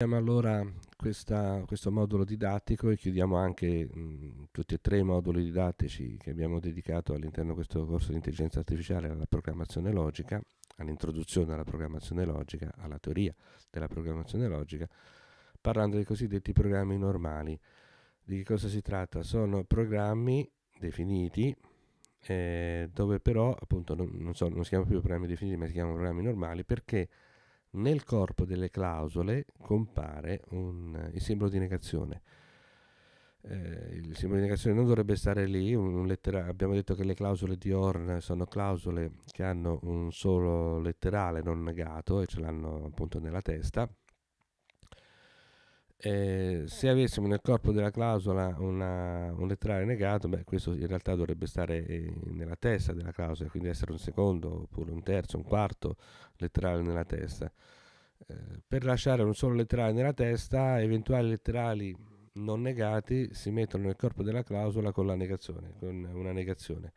Chiudiamo allora questa, questo modulo didattico e chiudiamo anche mh, tutti e tre i moduli didattici che abbiamo dedicato all'interno di questo corso di intelligenza artificiale alla programmazione logica, all'introduzione alla programmazione logica, alla teoria della programmazione logica, parlando dei cosiddetti programmi normali. Di che cosa si tratta? Sono programmi definiti eh, dove però appunto non, non, so, non si chiamano più programmi definiti ma si chiamano programmi normali perché nel corpo delle clausole compare un, eh, il simbolo di negazione. Eh, il simbolo di negazione non dovrebbe stare lì, un, un lettera- abbiamo detto che le clausole di Horn sono clausole che hanno un solo letterale non negato e ce l'hanno appunto nella testa, eh, se avessimo nel corpo della clausola una, un letterale negato, beh, questo in realtà dovrebbe stare eh, nella testa della clausola, quindi essere un secondo, oppure un terzo, un quarto letterale nella testa. Eh, per lasciare un solo letterale nella testa, eventuali letterali non negati si mettono nel corpo della clausola con la negazione, con una negazione.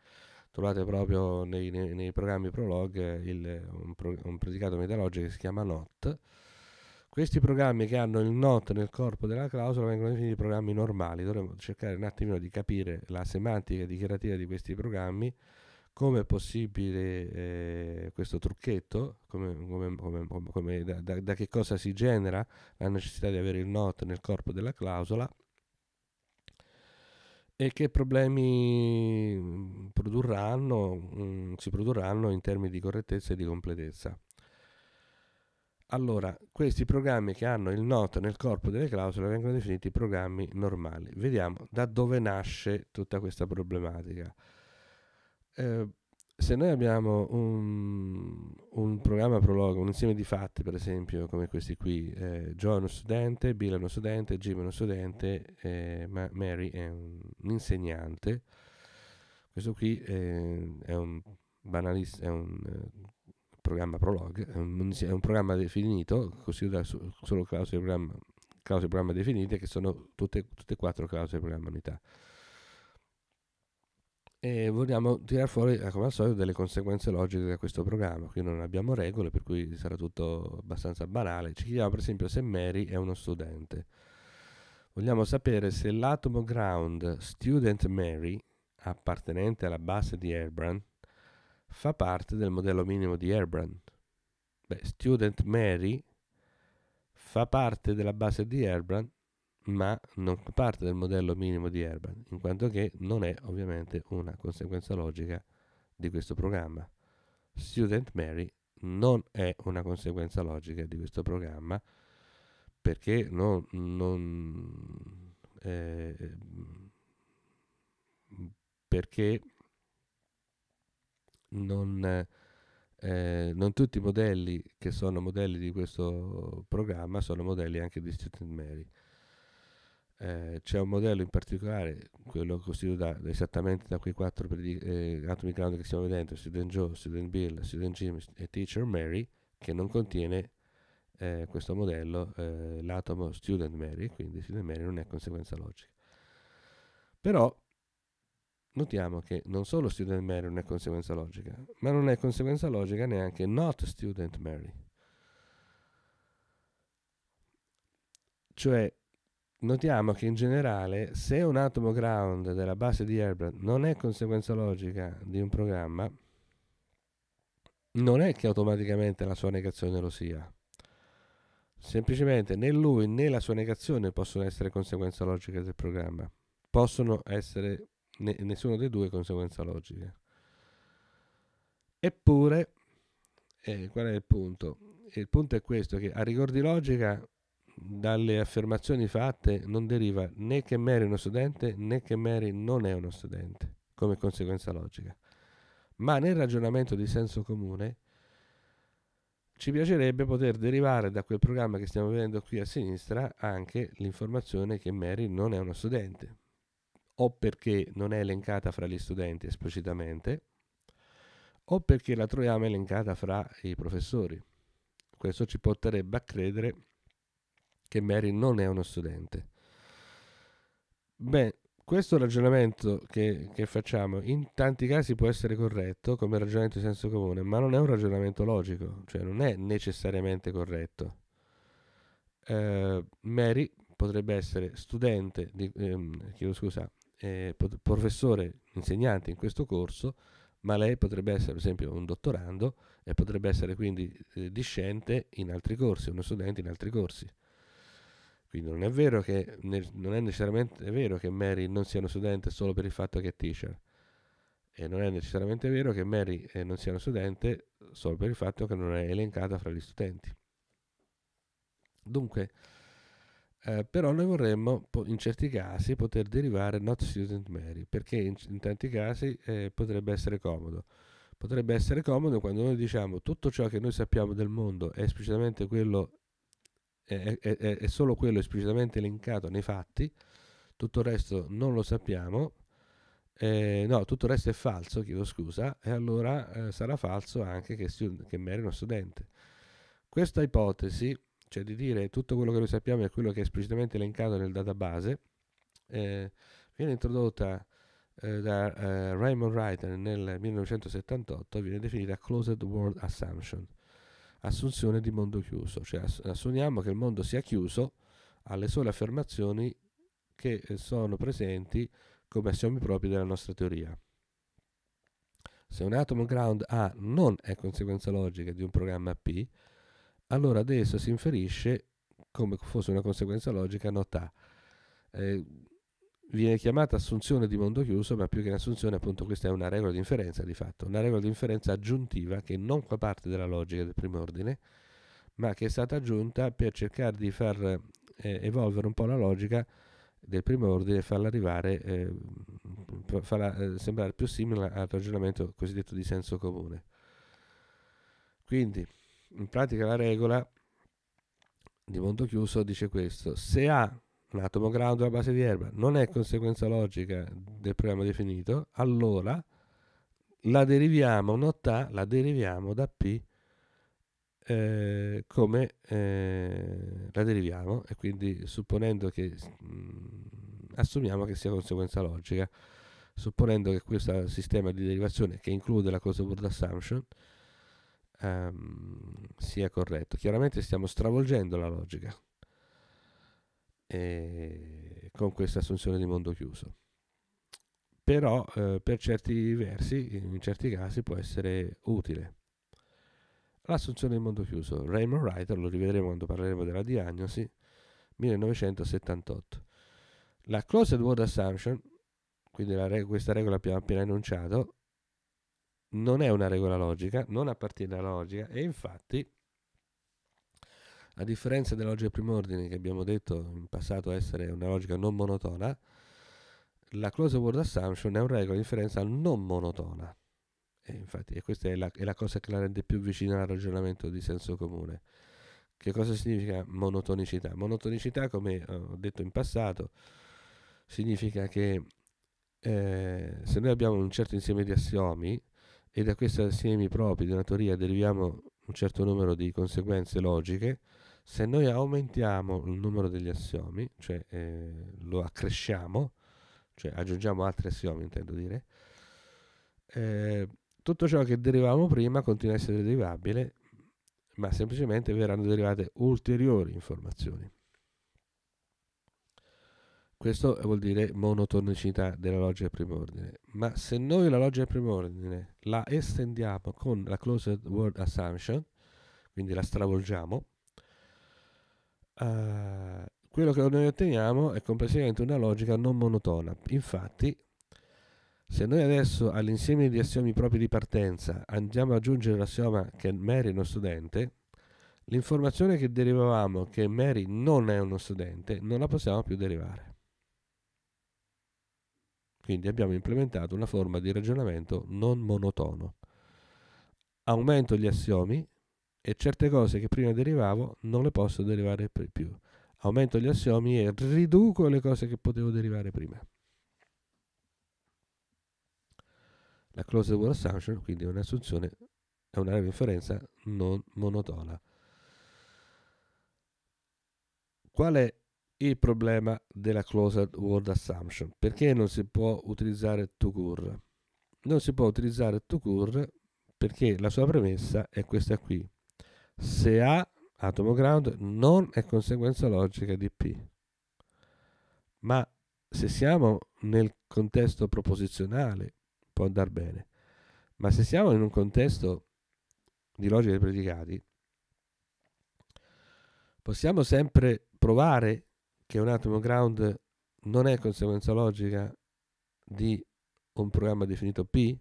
Trovate proprio nei, nei, nei programmi Prolog il, un, pro, un predicato metalogico che si chiama NOT, questi programmi che hanno il not nel corpo della clausola vengono definiti programmi normali, dovremmo cercare un attimino di capire la semantica dichiarativa di questi programmi, come è possibile eh, questo trucchetto, come, come, come, da, da, da, che cosa si genera la necessità di avere il not nel corpo della clausola e che problemi mm, produrranno, mh, mm, si produrranno in termini di correttezza e di completezza. Allora, questi programmi che hanno il noto nel corpo delle clausole vengono definiti programmi normali. Vediamo da dove nasce tutta questa problematica. Eh, se noi abbiamo un, un, programma prologo, un insieme di fatti, per esempio, come questi qui, eh, Joe è uno studente, Bill è uno studente, Jim è uno studente, eh, Mary è un, un, insegnante, questo qui eh, è un banalista, è un eh, programma Prolog, è un, è un programma definito, costituito da solo clausole di programma, clausole programma definite, che sono tutte, e quattro clausole di programma unità. E vogliamo tirare fuori, eh, come al solito, delle conseguenze logiche da questo programma. Qui non abbiamo regole, per cui sarà tutto abbastanza banale. Ci chiediamo, per esempio, se Mary è uno studente. Vogliamo sapere se l'atomo ground student Mary, appartenente alla base di Airbrand, fa parte del modello minimo di Herbrand. Beh, student Mary fa parte della base di Herbrand, ma non fa parte del modello minimo di Herbrand, in quanto che non è ovviamente una conseguenza logica di questo programma. Student Mary non è una conseguenza logica di questo programma perché non, non eh, perché non, eh, non tutti i modelli che sono modelli di questo programma sono modelli anche di Student Mary. Eh, c'è un modello in particolare, quello costituito da, esattamente da quei quattro eh, atomi ground che stiamo vedendo, Student Joe, Student Bill, Student Jim e Teacher Mary, che non contiene eh, questo modello eh, l'atomo Student Mary, quindi Student Mary non è conseguenza logica. Però notiamo che non solo student Mary non è conseguenza logica, ma non è conseguenza logica neanche not student Mary. Cioè, notiamo che in generale, se un atomo ground della base di Herbert non è conseguenza logica di un programma, non è che automaticamente la sua negazione lo sia. Semplicemente né lui né la sua negazione possono essere conseguenza logica del programma. Possono essere ne, nessuno dei due è conseguenza logica. Eppure, eh, qual è il punto? Il punto è questo, che a rigor di logica dalle affermazioni fatte non deriva né che Mary è uno studente né che Mary non è uno studente, come conseguenza logica. Ma nel ragionamento di senso comune ci piacerebbe poter derivare da quel programma che stiamo vedendo qui a sinistra anche l'informazione che Mary non è uno studente, o perché non è elencata fra gli studenti esplicitamente, o perché la troviamo elencata fra i professori. Questo ci porterebbe a credere che Mary non è uno studente. Beh, questo ragionamento che, che, facciamo in tanti casi può essere corretto come ragionamento di senso comune, ma non è un ragionamento logico, cioè non è necessariamente corretto. Eh, Mary potrebbe essere studente, di, ehm, chiedo scusa, eh, professore insegnante in questo corso, ma lei potrebbe essere per esempio un dottorando e potrebbe essere quindi eh, discente in altri corsi, uno studente in altri corsi. Quindi non è, vero che, non è necessariamente vero che Mary non sia uno studente solo per il fatto che è teacher e non è necessariamente vero che Mary eh, non sia uno studente solo per il fatto che non è elencata fra gli studenti. Dunque, eh, però noi vorremmo in certi casi poter derivare not student Mary perché in, in tanti casi eh, potrebbe essere comodo. Potrebbe essere comodo quando noi diciamo tutto ciò che noi sappiamo del mondo è esplicitamente quello, è, è, è, è solo quello esplicitamente elencato nei fatti, tutto il resto non lo sappiamo, eh, no, tutto il resto è falso, chiedo scusa, e allora eh, sarà falso anche che, student, che Mary è uno studente. Questa ipotesi cioè di dire tutto quello che noi sappiamo è quello che è esplicitamente elencato nel database, eh, viene introdotta eh, da eh, Raymond Wright nel 1978 e viene definita Closed World Assumption, assunzione di mondo chiuso, cioè ass- assumiamo che il mondo sia chiuso alle sole affermazioni che eh, sono presenti come assiomi propri della nostra teoria. Se un atomo ground A non è conseguenza logica di un programma P, allora adesso si inferisce come fosse una conseguenza logica notà. Eh, viene chiamata assunzione di mondo chiuso, ma più che un'assunzione, appunto, questa è una regola di inferenza di fatto, una regola di inferenza aggiuntiva che non fa parte della logica del primo ordine, ma che è stata aggiunta per cercare di far eh, evolvere un po' la logica del primo ordine e farla arrivare, eh, farla eh, sembrare più simile al ragionamento cosiddetto di senso comune. Quindi in pratica la regola di mondo chiuso dice questo, se A un atomo grado a base di erba non è conseguenza logica del problema definito, allora la deriviamo, nota, la deriviamo da P eh, come eh, la deriviamo e quindi supponendo che mh, mm, assumiamo che sia conseguenza logica, supponendo che questo sistema di derivazione che include la closed board assumption um, sia corretto. Chiaramente stiamo stravolgendo la logica e con questa assunzione di mondo chiuso. Però eh, per certi versi, in certi casi, può essere utile. L'assunzione di mondo chiuso, Raymond Reiter, lo rivedremo quando parleremo della diagnosi, 1978. La Closed World Assumption, quindi reg- questa regola che abbiamo appena enunciato, non è una regola logica, non appartiene alla logica e infatti, a differenza della logica primo ordine che abbiamo detto in passato essere una logica non monotona, la closed world assumption è una regola di differenza non monotona. E infatti, e questa è la, è la cosa che la rende più vicina al ragionamento di senso comune. Che cosa significa monotonicità? Monotonicità, come eh, ho detto in passato, significa che eh, se noi abbiamo un certo insieme di assiomi, e da questi assieme propri di una teoria deriviamo un certo numero di conseguenze logiche, se noi aumentiamo il numero degli assiomi, cioè eh, lo accresciamo, cioè aggiungiamo altri assiomi intendo dire, eh, tutto ciò che derivavamo prima continua a essere derivabile, ma semplicemente verranno derivate ulteriori informazioni. Questo vuol dire monotonicità della loggia del primo ordine. Ma se noi la loggia del primo ordine la estendiamo con la closed word assumption, quindi la stravolgiamo, uh, quello che noi otteniamo è complessivamente una logica non monotona. Infatti, se noi adesso all'insieme di assiomi propri di partenza andiamo ad aggiungere l'assioma che Mary è uno studente, l'informazione che derivavamo che Mary non è uno studente non la possiamo più derivare. Quindi abbiamo implementato una forma di ragionamento non monotono. Aumento gli assiomi e certe cose che prima derivavo non le posso derivare più. Aumento gli assiomi e riduco le cose che potevo derivare prima. La closed world assumption, quindi è un'assunzione, è una inferenza non monotona. Qual è il problema della Closed Word Assumption. Perché non si può utilizzare to cure? Non si può utilizzare to cure perché la sua premessa è questa qui. Se A, atomo ground, non è conseguenza logica di P. Ma se siamo nel contesto proposizionale può andare bene, ma se siamo in un contesto di logica dei predicati, possiamo sempre provare che un atomo ground non è conseguenza logica di un programma definito P?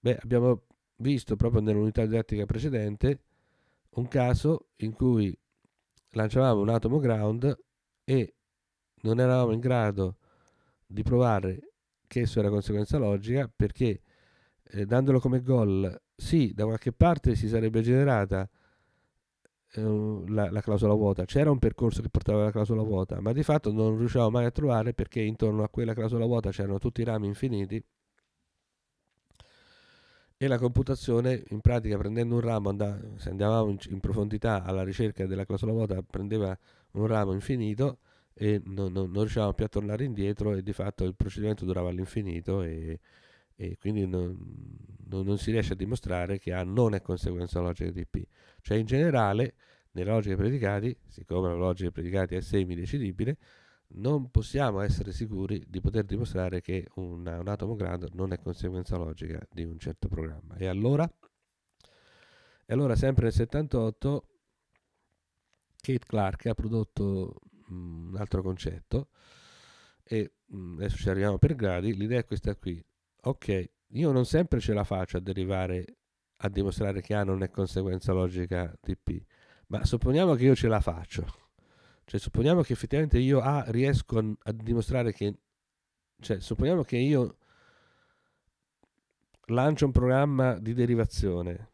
Beh, abbiamo visto proprio nell'unità didattica precedente un caso in cui lanciavamo un atomo ground e non eravamo in grado di provare che esso era conseguenza logica perché eh, dandolo come gol sì da qualche parte si sarebbe generata Ehm, la, la, clausola vuota, c'era un percorso che portava alla clausola vuota, ma di fatto non riusciamo mai a trovare perché intorno a quella clausola vuota c'erano tutti i rami infiniti e la computazione in pratica prendendo un ramo, andava, se andavamo in, in, profondità alla ricerca della clausola vuota, prendeva un ramo infinito e non, non, non riuscivamo più a tornare indietro e di fatto il procedimento durava all'infinito e, e quindi non, non, non, si riesce a dimostrare che A non è conseguenza logica di P. Cioè in generale nella logica dei predicati, siccome la logica dei predicati è semidecidibile, non possiamo essere sicuri di poter dimostrare che una, un atomo grado non è conseguenza logica di un certo programma. E allora? E allora sempre nel 78 Kate Clark ha prodotto mh, un altro concetto e mh, adesso ci arriviamo per gradi, l'idea è questa qui, ok, io non sempre ce la faccio a derivare a dimostrare che A non è conseguenza logica di P, ma supponiamo che io ce la faccio, cioè supponiamo che effettivamente io A riesco a dimostrare che, cioè supponiamo che io lancio un programma di derivazione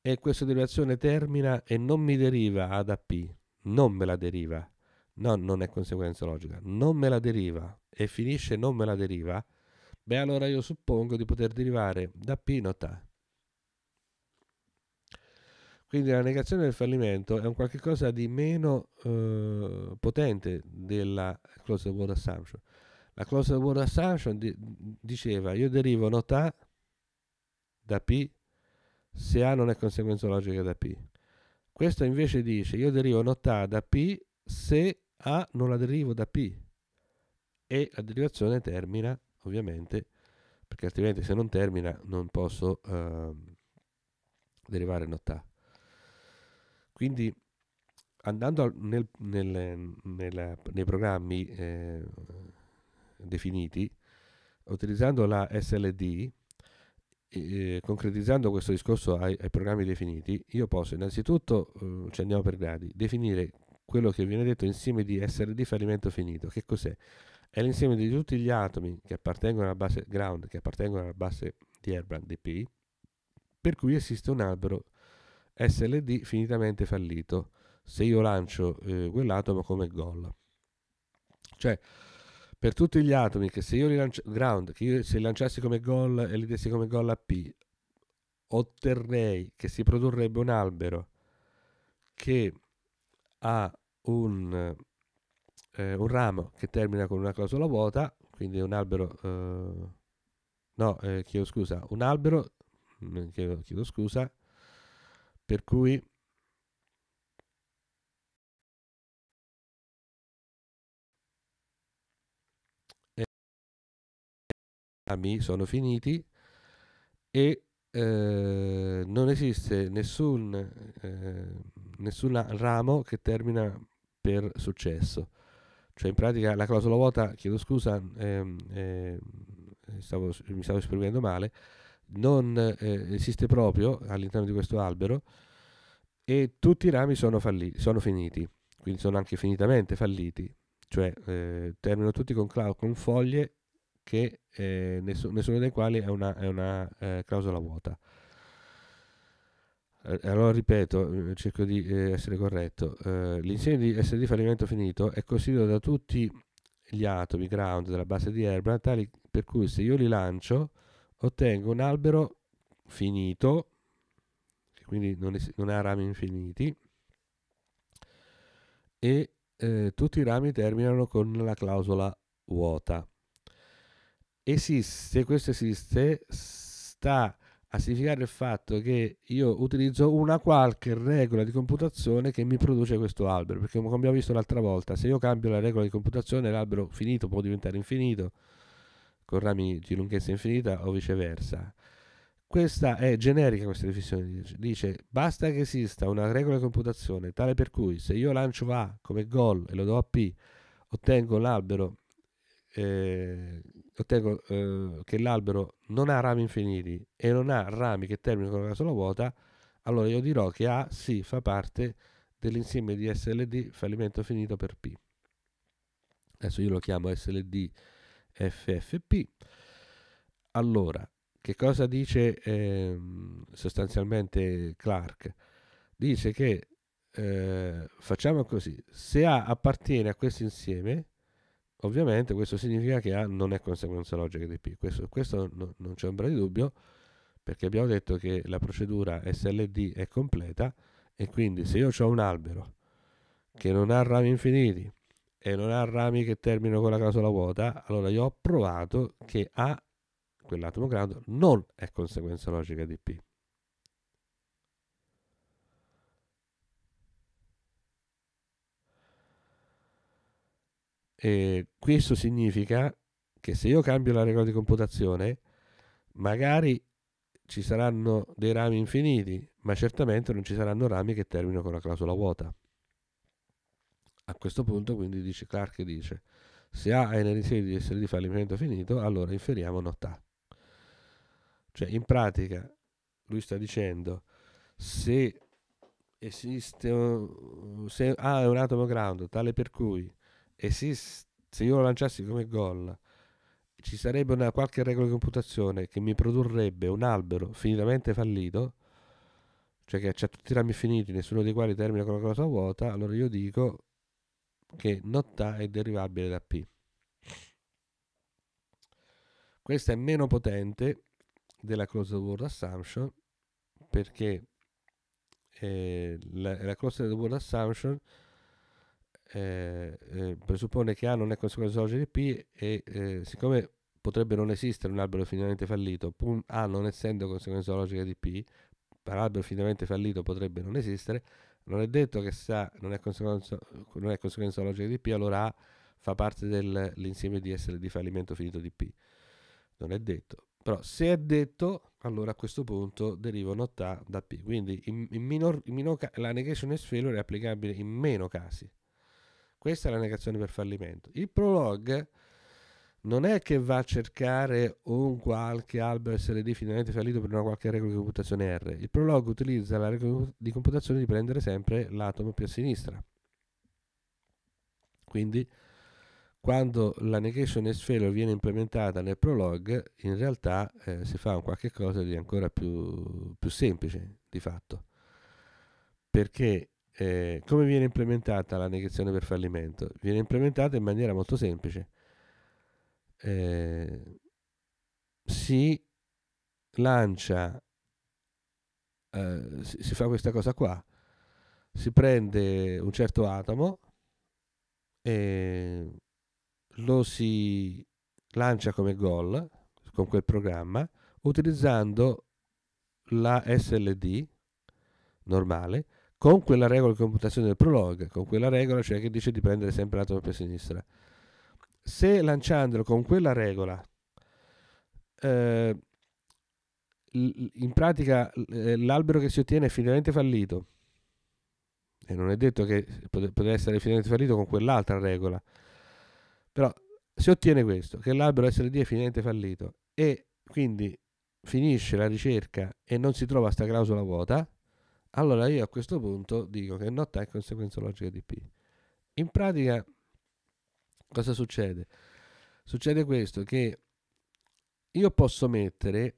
e questa derivazione termina e non mi deriva A da P, non me la deriva, no, non è conseguenza logica, non me la deriva e finisce non me la deriva, Beh, allora io suppongo di poter derivare da P not A. Quindi la negazione del fallimento è un qualche cosa di meno eh, potente della closed word assumption. La closed word assumption di diceva io derivo not A da P se A non è conseguenza logica da P. Questo invece dice io derivo not A da P se A non la derivo da P e la derivazione termina ovviamente, perché altrimenti se non termina non posso eh, derivare notà. Quindi andando al, nel, nel, nel, nei programmi eh, definiti, utilizzando la SLD, eh, concretizzando questo discorso ai, ai, programmi definiti, io posso innanzitutto, eh, ci andiamo per gradi, definire quello che viene detto insieme di SLD fallimento finito. Che cos'è? È l'insieme di tutti gli atomi che appartengono alla base ground, che appartengono alla base di Herbrand dP, per cui esiste un albero SLD finitamente fallito se io lancio eh, quell'atomo come gol. Cioè, per tutti gli atomi che se io rilancio lancio, ground, che io se lanciassi come gol e li dessi come gol a P, otterrei che si produrrebbe un albero che ha un eh, un ramo che termina con una clausola vuota, quindi un albero, eh, no, eh, chiedo scusa, un albero, mm, chiedo, chiedo scusa, per cui i eh, rami sono finiti e eh, non esiste nessun, eh, nessun ramo che termina per successo cioè in pratica la clausola vuota, chiedo scusa, ehm, ehm eh, stavo, mi stavo esprimendo male, non eh, esiste proprio all'interno di questo albero e tutti i rami sono, falli- sono finiti, quindi sono anche finitamente falliti, cioè eh, terminano tutti con, cla- con foglie che eh, nessuno, nessuno dei quali è una, è una eh, clausola vuota. Eh, allora ripeto, mm, cerco di eh, essere corretto, eh, l'insieme di SD fallimento finito è costituito da tutti gli atomi ground della base di Herbrand tali per cui se io li lancio ottengo un albero finito, che quindi non, es- non ha rami infiniti, e eh, tutti i rami terminano con la clausola vuota. Esiste, questo esiste, sta a significare il fatto che io utilizzo una qualche regola di computazione che mi produce questo albero, perché come abbiamo visto l'altra volta, se io cambio la regola di computazione l'albero finito può diventare infinito, con rami di lunghezza infinita o viceversa. Questa è generica questa definizione, dice basta che esista una regola di computazione tale per cui se io lancio A come gol e lo do a P, ottengo l'albero eh, ottengo eh, che l'albero non ha rami infiniti e non ha rami che terminano con una sola vuota, allora io dirò che A sì fa parte dell'insieme di SLD fallimento finito per P. Adesso io lo chiamo SLD FFP. Allora, che cosa dice eh, sostanzialmente Clark? Dice che eh, facciamo così, se A appartiene a questo insieme, Ovviamente questo significa che A non è conseguenza logica di P, questo, questo no, non c'è ombra di dubbio, perché abbiamo detto che la procedura SLD è completa e quindi se io ho un albero che non ha rami infiniti e non ha rami che terminano con la casola vuota, allora io ho provato che A, quell'atomo grado, non è conseguenza logica di P. E questo significa che se io cambio la regola di computazione, magari ci saranno dei rami infiniti, ma certamente non ci saranno rami che terminano con la clausola vuota. A questo punto, quindi, dice Clark dice: se A è nell'insieme di essere di fallimento finito, allora inferiamo not A. Cioè, in pratica, lui sta dicendo se esiste se A è un atomo ground tale per cui esiste, se io lo lanciassi come gol, ci sarebbe una qualche regola di computazione che mi produrrebbe un albero finitamente fallito, cioè che ha tutti i rami finiti, nessuno dei quali termina con la cosa vuota, allora io dico che not è derivabile da P. Questa è meno potente della closed word assumption perché eh, la, la closed word assumption eh, eh, presuppone che A non è conseguenza di P e eh, siccome potrebbe non esistere un albero finalmente fallito, A non essendo conseguenza logica di P, per albero finalmente fallito potrebbe non esistere, non è detto che se A non è conseguenza, non è conseguenza logica di P, allora A fa parte dell'insieme di S di fallimento finito di P. Non è detto. Però se è detto, allora a questo punto derivano da P. Quindi in, in minor, in minor, la negation is failure è applicabile in meno casi. Questa è la negazione per fallimento. Il prologue non è che va a cercare un qualche albero SLD finalmente fallito per una qualche regola di computazione R. Il prologue utilizza la regola di computazione di prendere sempre l'atomo più a sinistra. Quindi quando la negation e sfero viene implementata nel prologue, in realtà eh, si fa un qualche cosa di ancora più, più semplice, di fatto. Perché eh, come viene implementata la negazione per fallimento? Viene implementata in maniera molto semplice. Eh, si lancia, eh, si, si fa questa cosa qua, si prende un certo atomo e lo si lancia come gol con quel programma utilizzando la SLD normale con quella regola di computazione del prologue, con quella regola cioè che dice di prendere sempre l'atomo per sinistra. Se lanciandolo con quella regola, eh, in pratica eh, l'albero che si ottiene è finalmente fallito, e non è detto che potrebbe essere finalmente fallito con quell'altra regola, però si ottiene questo, che l'albero SLD è finalmente fallito e quindi finisce la ricerca e non si trova sta clausola vuota, allora io a questo punto dico che not è conseguenza logica di P. In pratica cosa succede? Succede questo che io posso mettere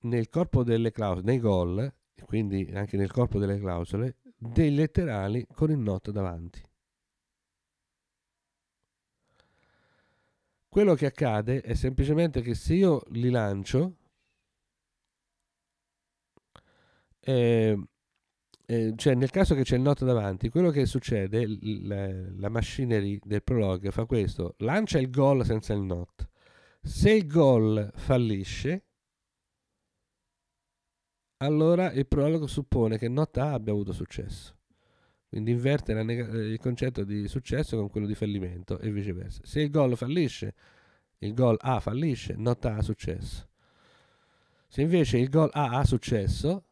nel corpo delle clausole, nei gol, quindi anche nel corpo delle clausole, dei letterali con il not davanti. Quello che accade è semplicemente che se io li lancio, eh, eh, cioè nel caso che c'è il noto davanti, quello che succede, la, la machinery del prologue fa questo, lancia il gol senza il not. Se il gol fallisce, allora il prologo suppone che not A abbia avuto successo. Quindi inverte neg- eh, il concetto di successo con quello di fallimento e viceversa. Se il gol fallisce, il gol A fallisce, not A ha successo. Se invece il gol A ha successo,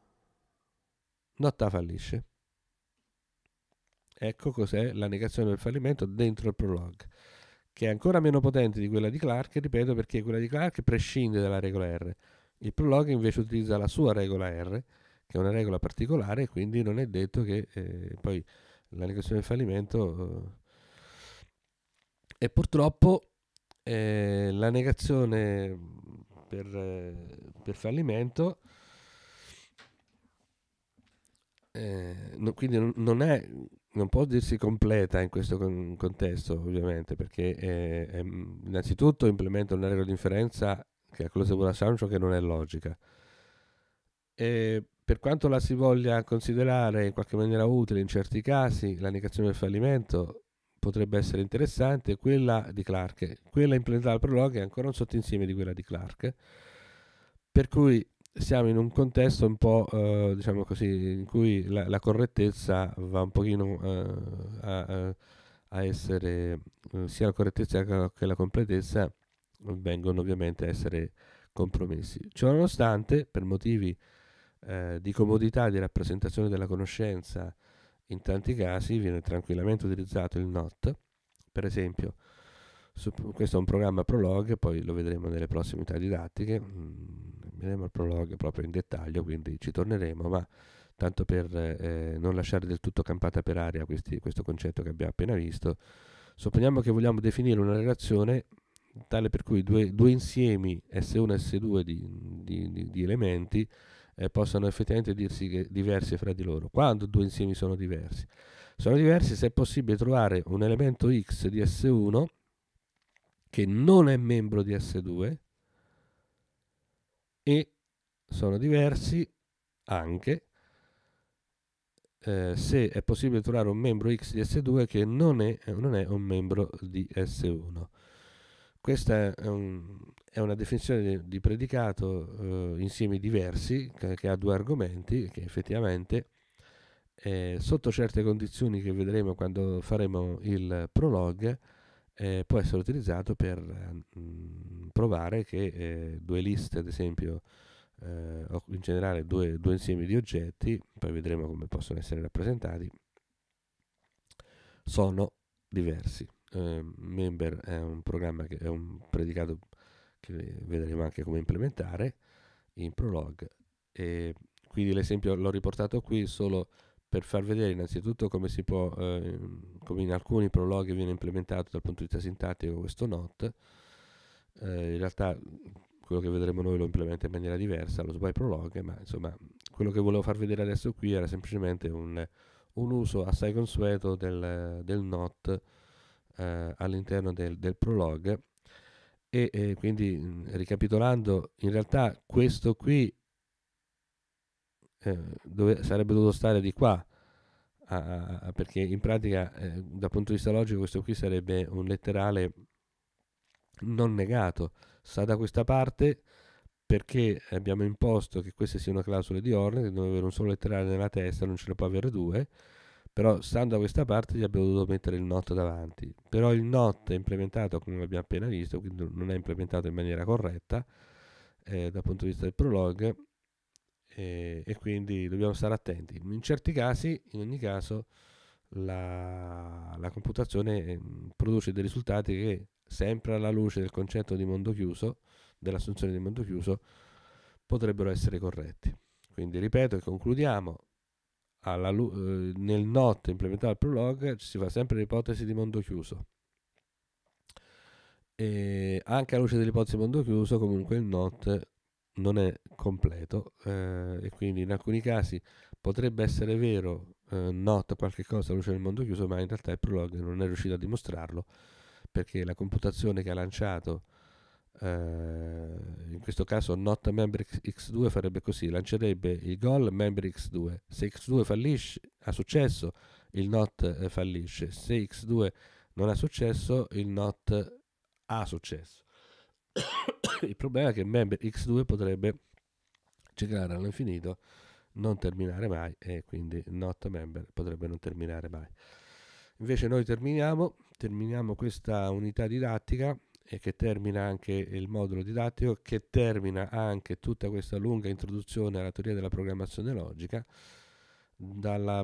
Notta fallisce. Ecco cos'è la negazione del fallimento dentro il prologue, che è ancora meno potente di quella di Clark, ripeto perché quella di Clark prescinde dalla regola R. Il prologue invece utilizza la sua regola R, che è una regola particolare, quindi non è detto che eh, poi la negazione del fallimento... Eh. e purtroppo eh, la negazione per, eh, per fallimento eh, no, quindi non, è, non, può dirsi completa in questo con, contesto, ovviamente, perché è, eh, è, ehm, innanzitutto implementa una regola di inferenza che è quello di Assumption che non è logica. E per quanto la si voglia considerare in qualche maniera utile in certi casi, la negazione del fallimento potrebbe essere interessante, quella di Clark, quella implementata al prologo è ancora un sottinsieme di quella di Clark, per cui siamo in un contesto un po', eh, diciamo così, in cui la, la correttezza va un pochino eh, a, a, essere, eh, sia la correttezza che la completezza vengono ovviamente a essere compromessi. Ciononostante, per motivi eh, di comodità di rappresentazione della conoscenza, in tanti casi viene tranquillamente utilizzato il not, per esempio questo è un programma prologue, poi lo vedremo nelle prossime unità didattiche, mm, vedremo il prologue proprio in dettaglio, quindi ci torneremo, ma tanto per eh, non lasciare del tutto campata per aria questi, questo concetto che abbiamo appena visto, supponiamo che vogliamo definire una relazione tale per cui due, due insiemi S1 e S2 di, di, di, di elementi eh, possano effettivamente dirsi diversi fra di loro. Quando due insiemi sono diversi? Sono diversi se è possibile trovare un elemento X di S1 che non è membro di S2 e sono diversi anche eh, se è possibile trovare un membro X di S2 che non è, non è un membro di S1. Questa è, un, è una definizione di, di predicato eh, insiemi diversi che, che, ha due argomenti che effettivamente eh, sotto certe condizioni che vedremo quando faremo il prologue eh, può essere utilizzato per mh, mm, provare che eh, due liste, ad esempio, eh, o in generale due, due, insiemi di oggetti, poi vedremo come possono essere rappresentati, sono diversi. Ehm, Member è un programma che è un predicato che vedremo anche come implementare in Prolog e quindi l'esempio l'ho riportato qui solo per far vedere innanzitutto come si può, eh, come in alcuni prologhi viene implementato dal punto di vista sintattico questo not, eh, in realtà quello che vedremo noi lo implementa in maniera diversa, lo by prolog, ma insomma quello che volevo far vedere adesso qui era semplicemente un, un uso assai consueto del, del not eh, all'interno del, del prolog e, e quindi mh, ricapitolando in realtà questo qui eh, dove sarebbe dovuto stare di qua, a, a, perché in pratica eh, dal punto di vista logico questo qui sarebbe un letterale non negato, sta da questa parte perché abbiamo imposto che queste siano clausole di Orne, che devono avere un solo letterale nella testa, non ce ne può avere due, però stando da questa parte gli abbiamo dovuto mettere il not davanti, però il not è implementato come abbiamo appena visto, quindi non è implementato in maniera corretta eh, dal punto di vista del prologue e, e, quindi dobbiamo stare attenti. In certi casi, in ogni caso, la, la computazione ehm, produce dei risultati che, sempre alla luce del concetto di mondo chiuso, dell'assunzione di mondo chiuso, potrebbero essere corretti. Quindi ripeto e concludiamo, lu- eh, nel not implementato al prolog si fa sempre l'ipotesi di mondo chiuso. E anche alla luce dell'ipotesi di mondo chiuso, comunque il not non è completo eh, e quindi in alcuni casi potrebbe essere vero, eh, nota qualche cosa luce nel mondo chiuso, ma in realtà il prologue non è riuscito a dimostrarlo perché la computazione che ha lanciato eh, in questo caso not member x2 farebbe così, lancerebbe il goal member x2, se x2 fallisce ha successo, il not eh, fallisce, se x2 non ha successo, il not ha successo il problema è che member x2 potrebbe ciclare all'infinito non terminare mai e quindi not member potrebbe non terminare mai invece noi terminiamo terminiamo questa unità didattica e che termina anche il modulo didattico che termina anche tutta questa lunga introduzione alla teoria della programmazione logica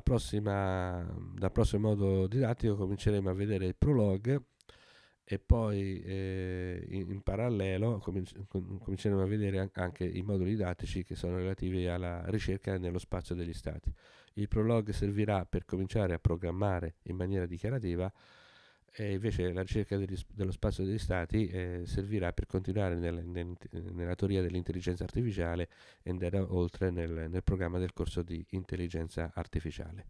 prossima, dal prossimo modulo didattico cominceremo a vedere il prologue e poi eh, in, in, parallelo cominci- cominceremo a vedere anche i moduli didattici che sono relativi alla ricerca nello spazio degli stati. Il prologue servirà per cominciare a programmare in maniera dichiarativa e invece la ricerca degli, dello spazio degli stati eh, servirà per continuare nel, nel, nella teoria dell'intelligenza artificiale e andare oltre nel, nel programma del corso di intelligenza artificiale.